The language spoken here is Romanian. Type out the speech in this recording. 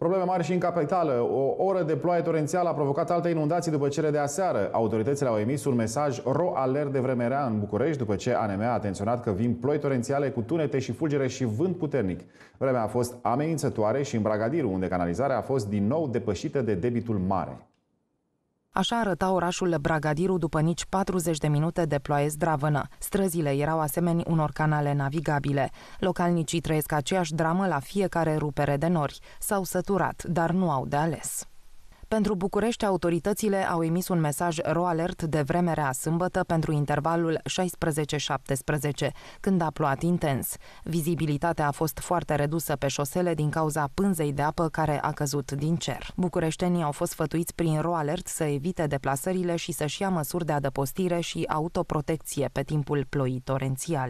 Probleme mari și în capitală. O oră de ploaie torențială a provocat alte inundații după cele de aseară. Autoritățile au emis un mesaj ro alert de vreme rea în București, după ce ANM a atenționat că vin ploi torențiale cu tunete și fulgere și vânt puternic. Vremea a fost amenințătoare și în Bragadiru, unde canalizarea a fost din nou depășită de debitul mare. Așa arăta orașul Bragadiru după nici 40 de minute de ploaie zdravână. Străzile erau asemeni unor canale navigabile. Localnicii trăiesc aceeași dramă la fiecare rupere de nori. S-au săturat, dar nu au de ales. Pentru București, autoritățile au emis un mesaj ro-alert de vreme rea sâmbătă pentru intervalul 16-17, când a plouat intens. Vizibilitatea a fost foarte redusă pe șosele din cauza pânzei de apă care a căzut din cer. Bucureștenii au fost fătuiți prin ro-alert să evite deplasările și să-și ia măsuri de adăpostire și autoprotecție pe timpul ploii torențiale.